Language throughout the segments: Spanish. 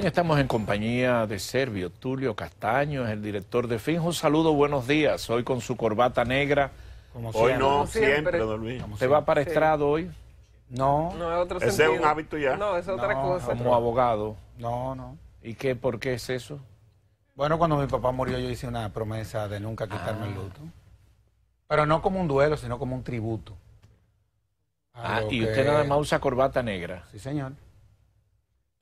estamos en compañía de Servio Tulio Castaño, es el director de Finjo. Un saludo, buenos días. Hoy con su corbata negra. hoy no, siempre, ¿Te va para estrado hoy? No. No, es otro Ese es un hábito ya. No, es otra cosa. Como abogado. No, no. ¿Y qué, por qué es eso? Bueno, cuando mi papá murió yo hice una promesa de nunca quitarme el ah. luto. Pero no como un duelo, sino como un tributo. Ah, y usted nada más usa corbata negra. Sí, señor.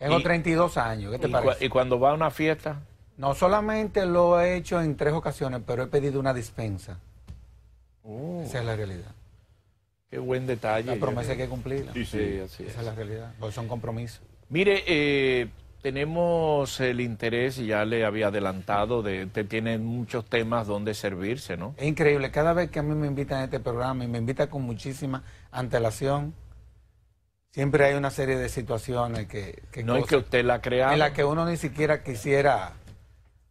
Tengo 32 años, ¿qué te y parece? y cuando va a una fiesta. No solamente lo he hecho en tres ocasiones, pero he pedido una dispensa. Oh. Esa es la realidad. Qué buen detalle. La promesa que cumplirla. Sí, sí, Esa es. la realidad. Porque son compromisos. Mire, eh, tenemos el interés, y ya le había adelantado, de usted tiene muchos temas donde servirse, ¿no? Es increíble. Cada vez que a mí me invitan a este programa y me invita con muchísima antelación, siempre hay una serie de situaciones que... no que usted la crea. En la que uno ni siquiera quisiera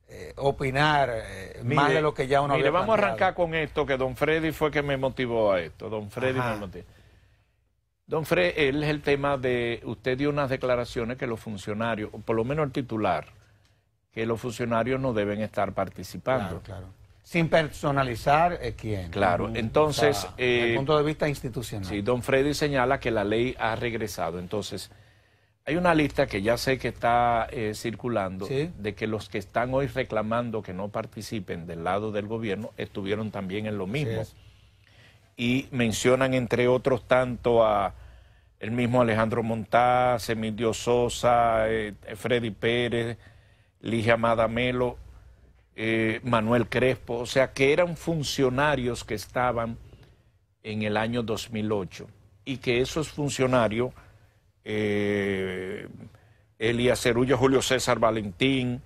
eh, opinar eh, más de lo que ya uno mire, vamos a arrancar con esto, que don Freddy fue que me motivó a esto. Don Freddy Don Freddy él es el tema de, usted dio unas declaraciones que los funcionarios, o por lo menos el titular, que los funcionarios no deben estar participando. Claro, claro. Sin personalizar eh, quién. Claro, entonces... Eh, desde el punto de vista institucional. Sí, don Freddy señala que la ley ha regresado. Entonces, hay una lista que ya sé que está eh, circulando de que los que están hoy reclamando que no participen del lado del gobierno estuvieron también en lo mismo. y mencionan entre otros tanto a el mismo Alejandro Montaz, Emilio Sosa, Freddy Pérez, Ligia Madamelo, eh, Manuel Crespo, o sea que eran funcionarios que estaban en el año 2008 y que esos funcionarios, eh, Elías Cerullo, Julio César Valentín,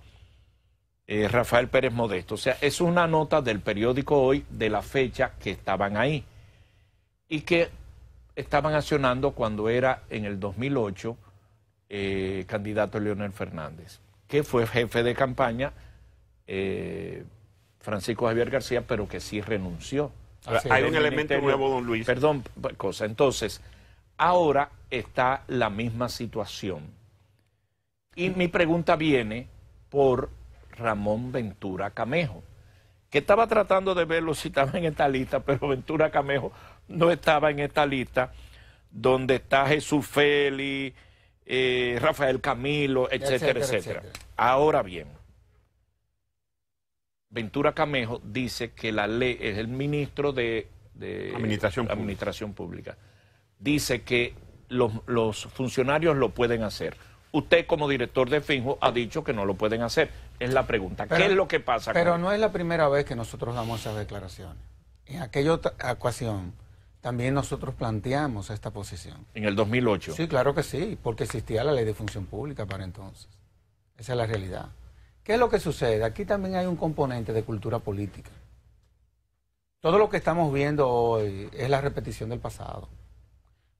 eh, Rafael Pérez Modesto, o sea, es una nota del periódico hoy de la fecha que estaban ahí y que estaban accionando cuando era en el 2008 eh, candidato Leonel Fernández, que fue jefe de campaña eh, Francisco Javier García, pero que sí renunció. hay un elemento nuevo, don Luis. Perdón, cosa. Entonces, ahora está la misma situación. Y mi pregunta viene por Ramón Ventura Camejo, que estaba tratando de verlo si estaba en esta lista, pero Ventura Camejo no estaba en esta lista, donde está Jesús Félix, eh, Rafael Camilo, etcétera, etcétera. Ahora bien, Ventura Camejo dice que la ley es el ministro de, administración, pública. Dice que los, funcionarios lo pueden hacer. Usted como director de Finjo ha dicho que no lo pueden hacer. Es la pregunta. ¿Qué es lo que pasa? Pero no es la primera vez que nosotros damos esas declaraciones. En aquella ecuación también nosotros planteamos esta posición. ¿En el 2008? Sí, claro que sí, porque existía la ley de función pública para entonces. Esa es la realidad. ¿Qué es lo que sucede? Aquí también hay un componente de cultura política. Todo lo que estamos viendo hoy es la repetición del pasado.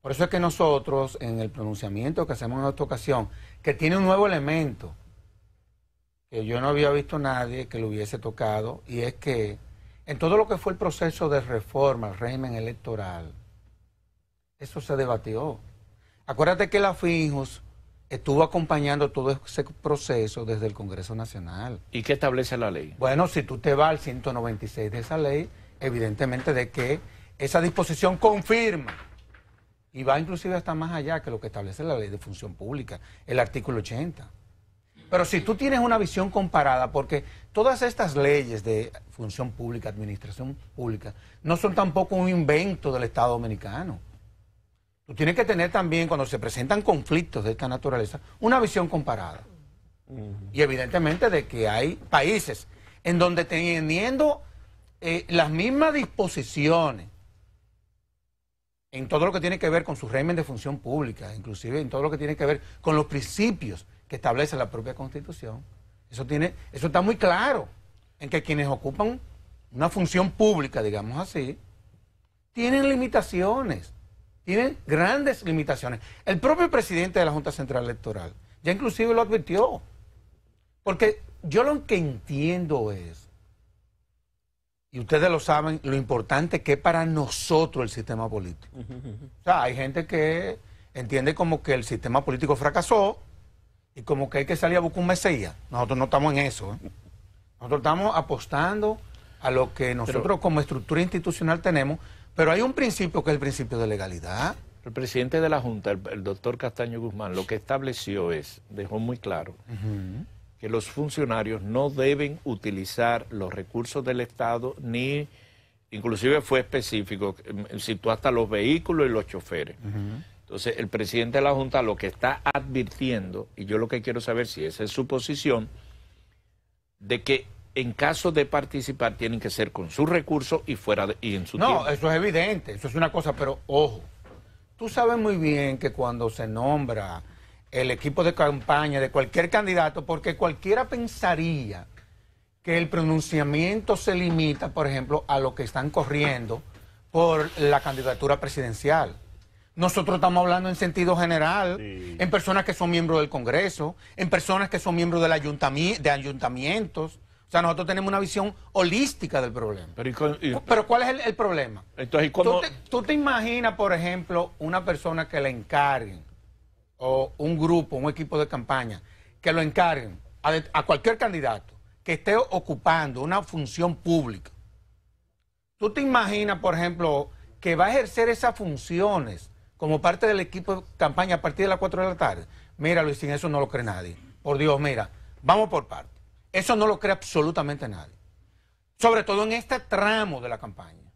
Por eso es que nosotros, en el pronunciamiento que hacemos en esta ocasión, que tiene un nuevo elemento, que yo no había visto nadie que lo hubiese tocado, y es que en todo lo que fue el proceso de reforma al régimen electoral, eso se debatió. Acuérdate que la FINJUS estuvo acompañando todo ese proceso desde el Congreso Nacional. ¿Y qué establece la ley? Bueno, si tú te vas al 196 de esa ley, evidentemente de que esa disposición confirma y va inclusive hasta más allá que lo que establece la ley de función pública, el artículo 80. Pero si tú tienes una visión comparada, porque todas estas leyes de función pública, administración pública, no son tampoco un invento del Estado dominicano tú tienes que tener también, cuando se presentan conflictos de esta naturaleza, una visión comparada. Y evidentemente de que hay países en donde teniendo eh, las mismas disposiciones en todo lo que tiene que ver con su régimen de función pública, inclusive en todo lo que tiene que ver con los principios que establece la propia Constitución. Eso, tiene, eso está muy claro en que quienes ocupan una función pública, digamos así, tienen limitaciones tienen grandes limitaciones. El propio presidente de la Junta Central Electoral ya inclusive lo advirtió. Porque yo lo que entiendo es, y ustedes lo saben, lo importante que es para nosotros el sistema político. O sea, hay gente que entiende como que el sistema político fracasó y como que hay que salir a buscar un mesías. Nosotros no estamos en eso. ¿eh? Nosotros estamos apostando a lo que nosotros como estructura institucional tenemos pero hay un principio que es el principio de legalidad. El presidente de la Junta, el, doctor Castaño Guzmán, lo que estableció es, dejó muy claro, que los funcionarios no deben utilizar los recursos del Estado ni, inclusive fue específico, mm, citó hasta los vehículos y los choferes. Entonces, el presidente de la Junta lo que está advirtiendo, y yo lo que quiero saber si esa es su posición, de que en caso de participar, tienen que ser con sus recursos y fuera en su no, tiempo. No, eso es evidente, eso es una cosa, pero ojo, tú sabes muy bien que cuando se nombra el equipo de campaña de cualquier candidato, porque cualquiera pensaría que el pronunciamiento se limita, por ejemplo, a lo que están corriendo por la candidatura presidencial. Nosotros estamos hablando en sentido general, en personas que son miembros del Congreso, en personas que son miembros del de ayuntamientos, o sea, nosotros tenemos una visión holística del problema. Pero, ¿cuál es el, problema? Entonces, ¿Tú, te, imaginas, por ejemplo, una persona que le encarguen, o un grupo, un equipo de campaña, que lo encarguen a, cualquier candidato que esté ocupando una función pública? ¿Tú te imaginas, por ejemplo, que va a ejercer esas funciones como parte del equipo de campaña a partir de las 4 de la tarde? Mira, Luis, sin eso no lo cree nadie. Por Dios, mira, vamos por partes. Eso no lo cree absolutamente nadie. Sobre todo en este tramo de la campaña,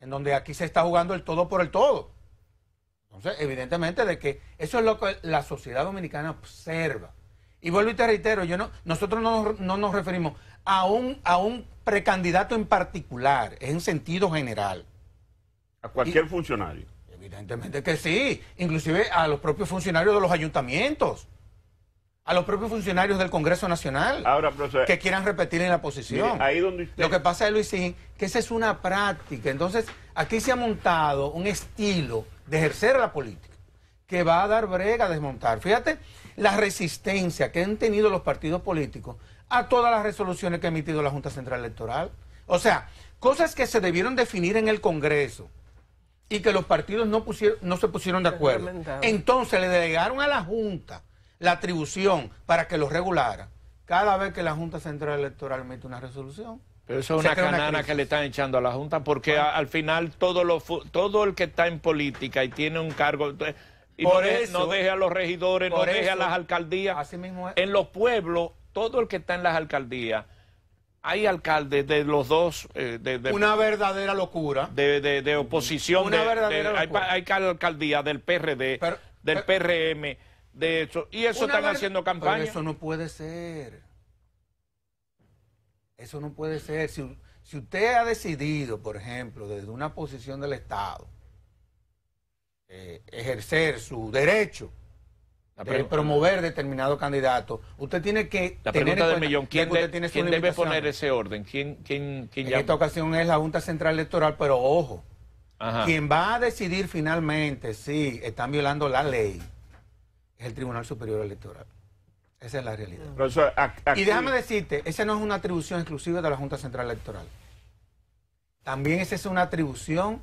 en donde aquí se está jugando el todo por el todo. Entonces, evidentemente de que eso es lo que la sociedad dominicana observa. Y vuelvo y te reitero, yo no, nosotros no, nos referimos a un, a un precandidato en particular, en sentido general. A cualquier funcionario. Evidentemente que sí, inclusive a los propios funcionarios de los ayuntamientos a los propios funcionarios del Congreso Nacional que quieran repetir en la posición. ahí donde Lo que pasa es, Luisín, que esa es una práctica. Entonces, aquí se ha montado un estilo de ejercer la política que va a dar brega a desmontar. Fíjate la resistencia que han tenido los partidos políticos a todas las resoluciones que ha emitido la Junta Central Electoral. O sea, cosas que se debieron definir en el Congreso y que los partidos no, pusieron, no se pusieron de acuerdo. Entonces le delegaron a la Junta la atribución para que lo regulara cada vez que la Junta Central Electoral mete una resolución. Pero eso es una canana que le están echando a la Junta, porque ah. al final todo, lo, todo el que está en política y tiene un cargo... Y por no, eso, no deje a los regidores, no deje a las alcaldías. Así mismo En los pueblos, todo el que está en las alcaldías, hay alcaldes de los dos. Eh, de, una verdadera locura. De, de, de oposición. verdadera Hay, alcaldías del PRD, del eh, PRM de hecho Y eso están haciendo campaña. eso no puede ser. Eso no puede ser. Si, si usted ha decidido, por ejemplo, desde una posición del Estado, eh, ejercer su derecho de promover determinado candidato, usted tiene que la tener pregunta ¿quién, debe poner ese orden? ¿Quién, quién, en esta ocasión es la Junta Central Electoral, pero ojo, quien va a decidir finalmente si están violando la ley es el Tribunal Superior Electoral. Esa es la realidad. Y déjame decirte, esa no es una atribución exclusiva de la Junta Central Electoral. También esa es una atribución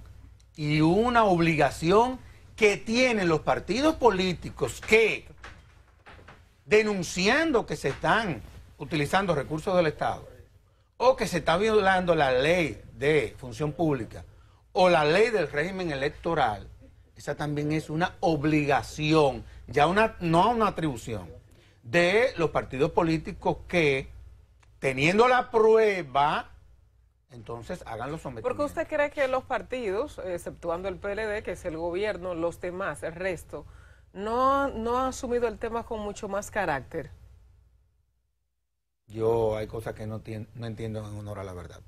y una obligación que tienen los partidos políticos que, denunciando que se están utilizando recursos del Estado o que se está violando la ley de función pública o la ley del régimen electoral, esa también es una obligación ya una, no una atribución, de los partidos políticos que, teniendo la prueba, entonces hagan los sometimientos. Porque usted cree que los partidos, exceptuando el PLD, que es el gobierno, los demás, el resto, no, no han asumido el tema con mucho más carácter. Yo hay cosas que no, no entiendo en honor a la verdad.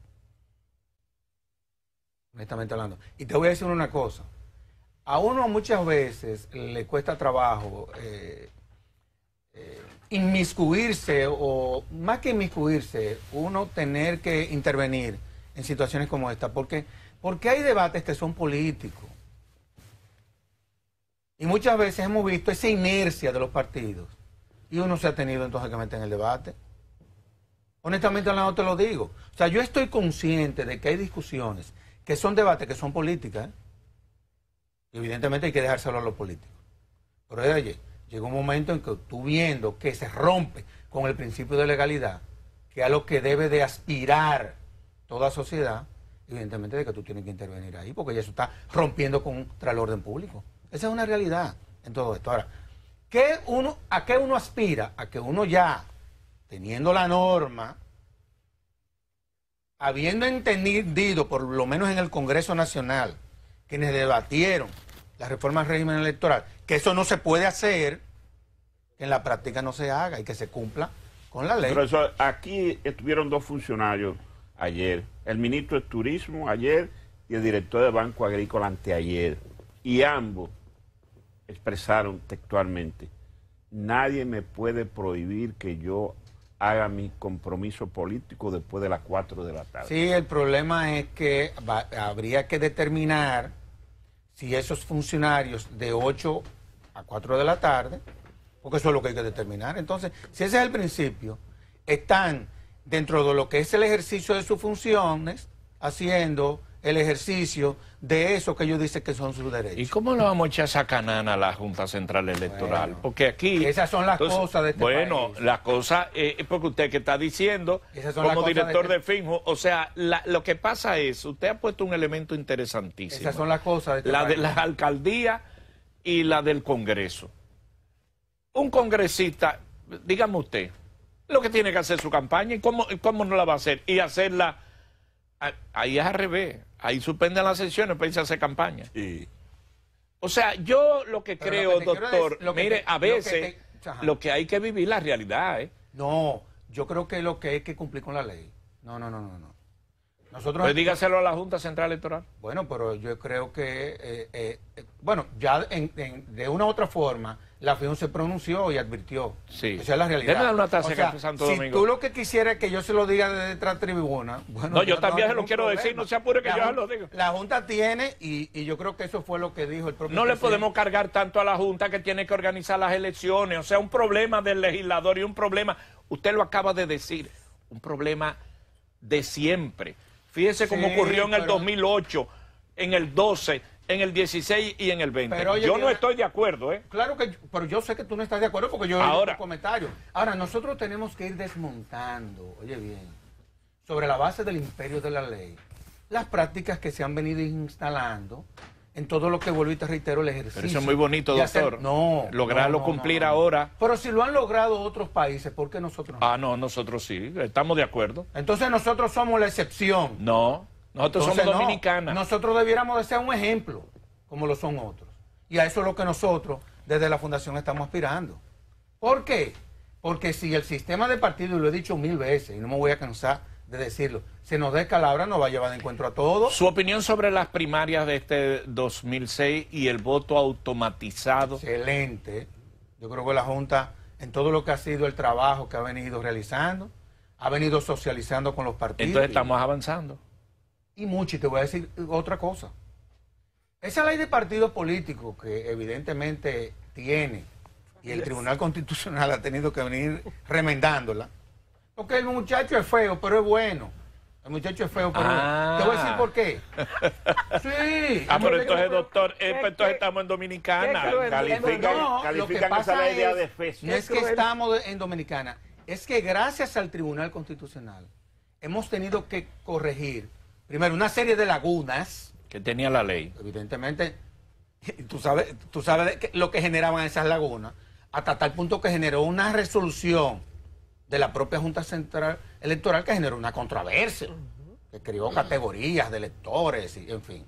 Honestamente hablando. Y te voy a decir una cosa a uno muchas veces le cuesta trabajo eh, eh, inmiscuirse o más que inmiscuirse, uno tener que intervenir en situaciones como esta, porque, porque hay debates que son políticos. Y muchas veces hemos visto esa inercia de los partidos y uno se ha tenido entonces que meter en el debate. Honestamente, no te lo digo. O sea, yo estoy consciente de que hay discusiones que son debates que son políticas. ¿eh? Evidentemente hay que dejárselo a los políticos. Pero oye, llega un momento en que tú viendo que se rompe con el principio de legalidad, que es a lo que debe de aspirar toda sociedad, evidentemente de que tú tienes que intervenir ahí, porque ya eso está rompiendo contra el orden público. Esa es una realidad en todo esto. Ahora, ¿qué uno, ¿a qué uno aspira? A que uno ya, teniendo la norma, habiendo entendido, por lo menos en el Congreso Nacional, quienes debatieron la reforma al régimen electoral, que eso no se puede hacer, que en la práctica no se haga y que se cumpla con la ley. aquí estuvieron dos funcionarios ayer, el ministro de Turismo ayer y el director de Banco Agrícola anteayer, y ambos expresaron textualmente, nadie me puede prohibir que yo haga mi compromiso político después de las 4 de la tarde. Sí, el problema es que habría que determinar si esos funcionarios de 8 a 4 de la tarde, porque eso es lo que hay que determinar. Entonces, si ese es el principio, están dentro de lo que es el ejercicio de sus funciones, haciendo el ejercicio de eso que ellos dicen que son sus derechos. ¿Y cómo lo vamos a echar esa canana a la Junta Central Electoral? porque aquí... Esas son las cosas de este Bueno, las cosa Eh, porque usted que está diciendo, como director este de, Finjo, o sea, lo que pasa es, usted ha puesto un elemento interesantísimo. Esas son las cosas de este La de la alcaldía y la del Congreso. Un congresista, dígame usted, lo que tiene que hacer su campaña y cómo, cómo no la va a hacer. Y hacerla... Ahí es al revés. Ahí suspenden las sesiones para irse a hacer campaña. O sea, yo lo que creo, doctor, mire, a veces lo que, hay que vivir la realidad, ¿eh? No, yo creo que lo que hay que cumplir con la ley. No, no, no, no, no. Nosotros, pues dígaselo a la Junta Central Electoral. Bueno, pero yo creo que, eh, eh, bueno, ya de una u otra forma, la FIUN se pronunció y advirtió. Sí. Esa es la realidad. dar una o si tú lo que quisieras es que yo se lo diga desde la tribuna... no, yo, también se lo quiero decir, no se apure que yo lo diga La Junta tiene, y, yo creo que eso fue lo que dijo el propio... No le podemos cargar tanto a la Junta que tiene que organizar las elecciones. O sea, un problema del legislador y un problema... Usted lo acaba de decir, un problema de siempre. Fíjese cómo ocurrió en el 2008, en el 12 en el 16 y en el 20. yo no estoy de acuerdo, ¿eh? Claro que, pero yo sé que tú no estás de acuerdo porque yo Ahora, un comentario. Ahora, nosotros tenemos que ir desmontando, oye bien, sobre la base del imperio de la ley, las prácticas que se han venido instalando en todo lo que vuelvo y te reitero el ejercicio. Pero eso es muy bonito, doctor. no. Lograrlo cumplir ahora. Pero si lo han logrado otros países, ¿por qué nosotros no? Ah, no, nosotros sí, estamos de acuerdo. Entonces nosotros somos la excepción. No. Nosotros somos dominicanas. nosotros debiéramos ser un ejemplo, como lo son otros. Y a eso es lo que nosotros desde la Fundación estamos aspirando. ¿Por qué? Porque si el sistema de partido, y lo he dicho mil veces, y no me voy a cansar de decirlo, se nos descalabra, nos va a llevar de encuentro a todos. Su opinión sobre las primarias de este 2006 y el voto automatizado. Excelente. Yo creo que la Junta, en todo lo que ha sido el trabajo que ha venido realizando, ha venido socializando con los partidos. Entonces estamos avanzando y mucho. Y te voy a decir otra cosa. Esa ley de partido político que evidentemente tiene y el Tribunal Constitucional ha tenido que venir remendándola, porque el muchacho es feo, pero es bueno. El muchacho es feo, pero te voy a decir ah. por qué. Sí. Ah, pero entonces, doctor, eh, pues, entonces estamos en Dominicana. Califican, no, esa idea de No es que estamos en Dominicana, es que gracias al Tribunal Constitucional hemos tenido que corregir primero, una serie de lagunas. Que tenía la ley. Evidentemente, tú sabes, tú sabes lo que generaban esas lagunas, hasta tal punto que generó una resolución de la propia Junta Central Electoral que generó una controversia, que creó categorías de electores, y, en fin.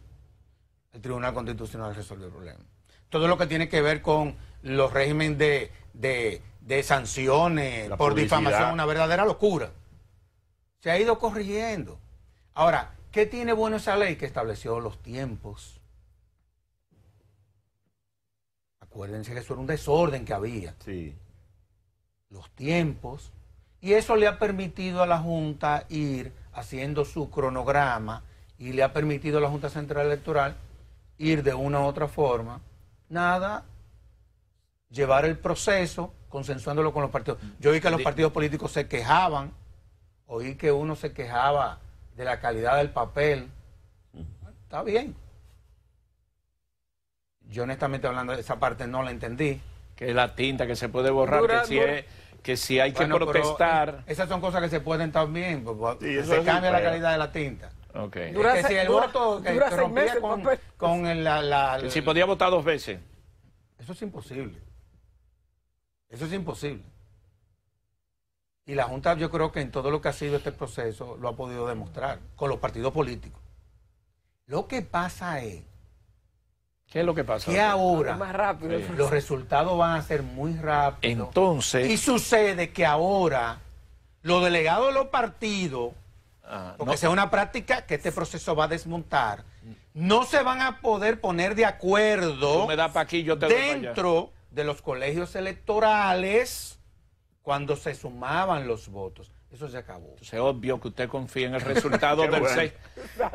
El Tribunal Constitucional resolvió el problema. Todo lo que tiene que ver con los regímenes de, sanciones por difamación, una verdadera locura. Se ha ido corrigiendo. Ahora, ¿Qué tiene bueno esa ley? Que estableció los tiempos. Acuérdense que eso era un desorden que había. Sí. Los tiempos. Y eso le ha permitido a la Junta ir haciendo su cronograma y le ha permitido a la Junta Central Electoral ir de una u otra forma. Nada, llevar el proceso consensuándolo con los partidos. Yo vi que los partidos políticos se quejaban, oí que uno se quejaba de la calidad del papel. Está bien. Yo honestamente hablando de esa parte no la entendí. Que la tinta que se puede borrar, que, si que si hay que protestar. Eh, esas son cosas que se pueden también. porque pues, se cambia la pues. calidad de la tinta. que si el voto con, Si podía votar dos veces. Eso es imposible. Eso es imposible. Y la Junta yo creo que en todo lo que ha sido este proceso lo ha podido demostrar con los partidos políticos. Lo que pasa es... ¿Qué es lo que pasa? Que ahora más rápido. los resultados van a ser muy rápidos. Entonces... Y sucede que ahora los delegados de los partidos, ah, porque sea una práctica que este proceso va a desmontar, mm. no se van a poder poner de acuerdo me da dentro de los colegios electorales cuando se sumaban los votos. Eso se acabó. Entonces, obvio que usted confía en el resultado del 6.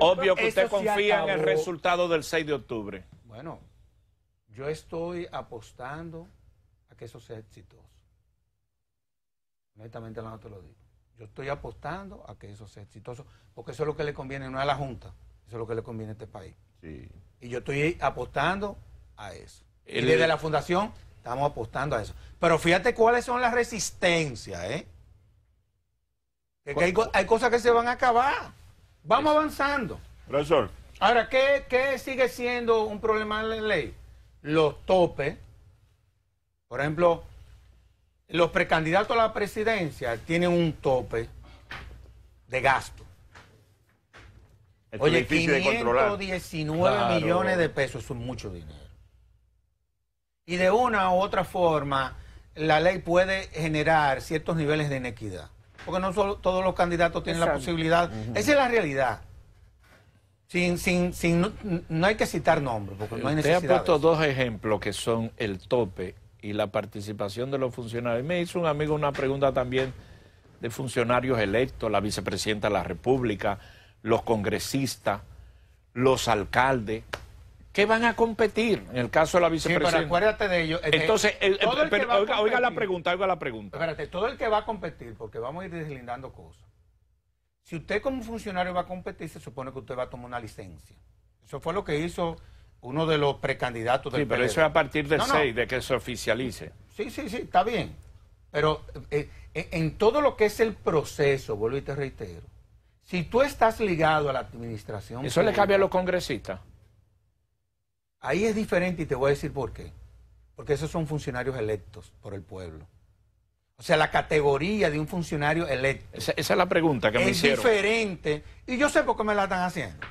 Obvio que confía en el resultado del 6 de octubre. Bueno, yo estoy apostando a que eso sea exitoso. Honestamente, no te lo digo. Yo estoy apostando a que eso sea exitoso, porque eso es lo que le conviene no a la Junta, eso es lo que le conviene a este país. Y yo estoy apostando a eso. El, y desde la Fundación Estamos apostando a eso. Pero fíjate cuáles son las resistencias, ¿eh? hay, cosas que se van a acabar. Vamos avanzando. Ahora, ¿qué, sigue siendo un problema en la ley? Los topes. Por ejemplo, los precandidatos a la presidencia tienen un tope de gasto. Oye, 519 millones de pesos, son es mucho dinero y de una u otra forma la ley puede generar ciertos niveles de inequidad. Porque no solo, todos los candidatos tienen la posibilidad. Esa es la realidad. Sin, sin, no, hay que citar nombres, porque no hay necesidad. Usted ha puesto dos ejemplos que son el tope y la participación de los funcionarios. Me hizo un amigo una pregunta también de funcionarios electos, la vicepresidenta de la República, los congresistas, los alcaldes. ¿Qué van a competir en el caso de la vicepresidenta. Sí, pero acuérdate de ello. Entonces, oiga, la pregunta, oiga la pregunta. Espérate, todo el que va a competir, porque vamos a ir deslindando cosas. Si usted como funcionario va a competir, se supone que usted va a tomar una licencia. Eso fue lo que hizo uno de los precandidatos del Sí, pero eso es a partir del 6, de que se oficialice. Sí, sí, sí, está bien. Pero eh, eh, en todo lo que es el proceso, vuelvo y te reitero, si tú estás ligado a la administración... Eso le cambia a los congresistas. Ahí es diferente y te voy a decir por qué. Porque esos son funcionarios electos por el pueblo. O sea, la categoría de un funcionario electo. Esa, es la pregunta que me hicieron. Es diferente. Y yo sé por qué me la están haciendo.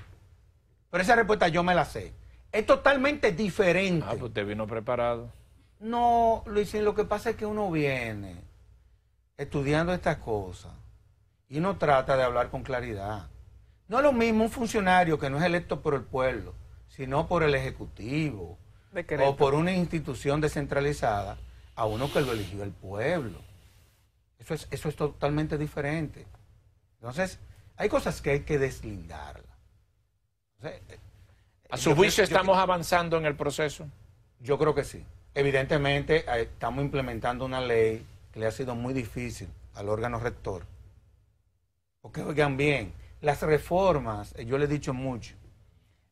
Pero esa respuesta yo me la sé. Es totalmente diferente. Ah, pues usted vino preparado. No, Luisín, lo que pasa es que uno viene estudiando estas cosas y uno trata de hablar con claridad. No es lo mismo un funcionario que no es electo por el pueblo sino por el Ejecutivo o por una institución descentralizada a uno que lo eligió el pueblo. Eso es, eso es totalmente diferente. Entonces, hay cosas que hay que deslindar. Eh, a su juicio estamos avanzando en el proceso. Yo creo que sí. Evidentemente, eh, estamos implementando una ley que le ha sido muy difícil al órgano rector. Porque oigan bien, las reformas, eh, yo le he dicho mucho,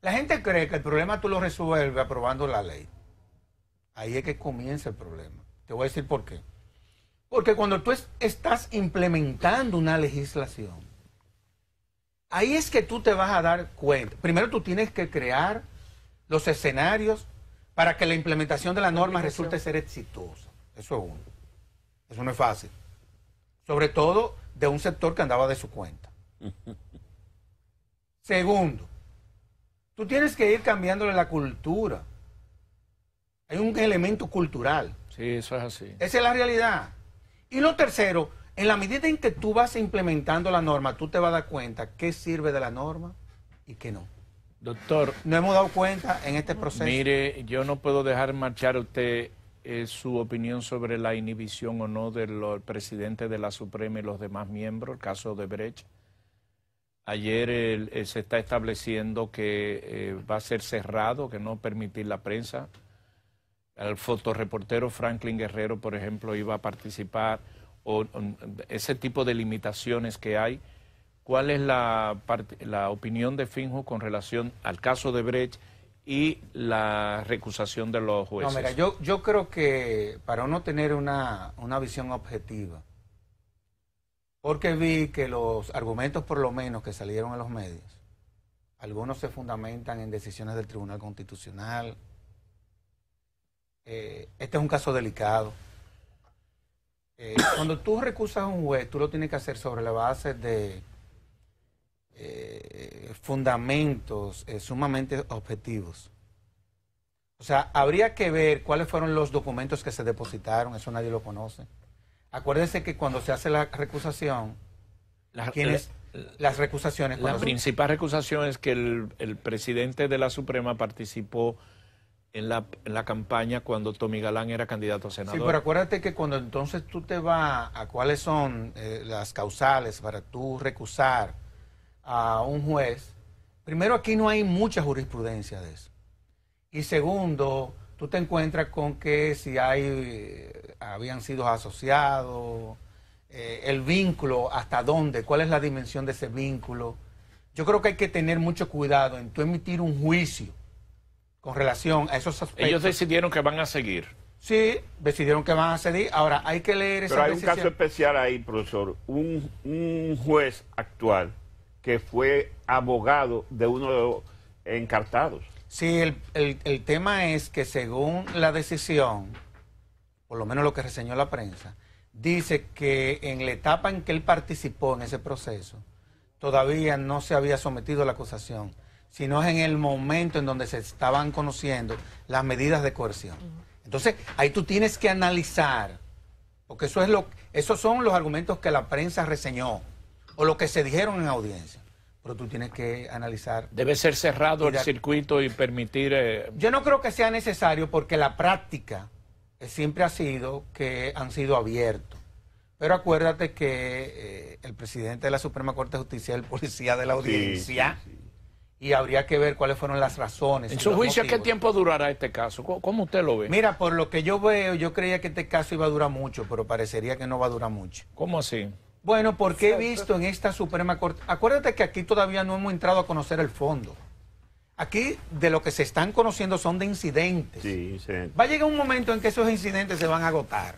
la gente cree que el problema tú lo resuelves aprobando la ley. Ahí es que comienza el problema. Te voy a decir por qué. Porque cuando tú estás implementando una legislación, ahí es que tú te vas a dar cuenta. Primero tú tienes que crear los escenarios para que la implementación de la norma resulte ser exitosa. Eso es uno. Eso no es fácil. Sobre todo de un sector que andaba de su cuenta. Segundo, Tú tienes que ir cambiándole la cultura. Hay un elemento cultural. Sí, eso es así. Esa es la realidad. Y lo tercero, en la medida en que tú vas implementando la norma, tú te vas a dar cuenta qué sirve de la norma y qué no. Doctor. No hemos dado cuenta en este proceso. Mire, yo no puedo dejar marchar usted eh, su opinión sobre la inhibición o no del presidente de la Suprema y los demás miembros, el caso de Brecht. Ayer eh, se está estableciendo que eh, va a ser cerrado, que no permitir la prensa. El fotoreportero Franklin Guerrero, por ejemplo, iba a participar, o, ese tipo de limitaciones que hay. ¿Cuál es la, la opinión de Finjo con relación al caso de Brecht y la recusación de los jueces? yo, yo creo que para uno tener una visión objetiva porque vi que los argumentos, por lo menos, que salieron en los medios, algunos se fundamentan en decisiones del Tribunal Constitucional. Eh, este es un caso delicado. Eh, cuando tú recusas a un juez, tú lo tienes que hacer sobre la base de eh, fundamentos sumamente objetivos. O sea, habría que ver cuáles fueron los documentos que se depositaron, eso nadie lo conoce. Acuérdese que cuando se hace la recusación, las recusaciones. La principal recusación es que el, presidente de la Suprema participó en la, campaña cuando Tommy Galán era candidato a senador. Sí, pero acuérdate que cuando entonces tú te vas a cuáles son eh, las causales para tú recusar a un juez, primero aquí no hay mucha jurisprudencia de eso. Y segundo, tú te encuentras con que si hay, eh, habían sido asociados, eh, el vínculo, hasta dónde, cuál es la dimensión de ese vínculo. Yo creo que hay que tener mucho cuidado en emitir un juicio con relación a esos aspectos. Ellos decidieron que van a seguir. Sí, decidieron que van a seguir. Ahora, hay que leer esa Pero hay un caso especial ahí, profesor. Un, un juez actual que fue abogado de uno de los encartados. Sí, el, tema es que según la decisión, por lo menos lo que reseñó la prensa, dice que en la etapa en que él participó en ese proceso, todavía no se había sometido a la acusación, sino es en el momento en donde se estaban conociendo las medidas de coerción. Entonces, ahí tú tienes que analizar, porque eso es lo, esos son los argumentos que la prensa reseñó o lo que se dijeron en audiencia pero tú tienes que analizar. Debe ser cerrado el circuito y permitir... Eh, yo no creo que sea necesario porque la práctica siempre ha sido que han sido abiertos. Pero acuérdate que eh, el presidente de la Suprema Corte de Justicia es el policía de la audiencia. Y habría que ver cuáles fueron las razones. En su juicio, ¿qué tiempo durará este caso? ¿Cómo usted lo ve? Mira, por lo que yo veo, yo creía que este caso iba a durar mucho, pero parecería que no va a durar mucho. ¿Cómo así? Bueno, porque he visto en esta Suprema Corte, acuérdate que aquí todavía no hemos entrado a conocer el fondo. Aquí de lo que se están conociendo son de incidentes. Sí, incidentes. Va a llegar un momento en que esos incidentes se van a agotar.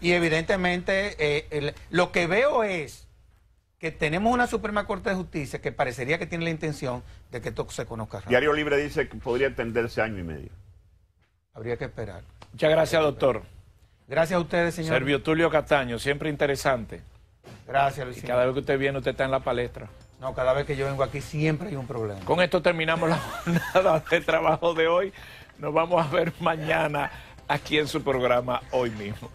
Y evidentemente eh, lo que veo es que tenemos una Suprema Corte de Justicia que parecería que tiene la intención de que esto se conozca. Diario Libre dice que podría extenderse año y medio. Habría que esperar. Muchas gracias, doctor. Gracias a ustedes, señor. Servio Tulio Castaño, siempre interesante. Gracias, Luisito. cada vez que usted viene, usted está en la palestra. No, cada vez que yo vengo aquí siempre hay un problema. Con esto terminamos la jornada de trabajo de hoy. Nos vamos a ver mañana aquí en su programa hoy mismo.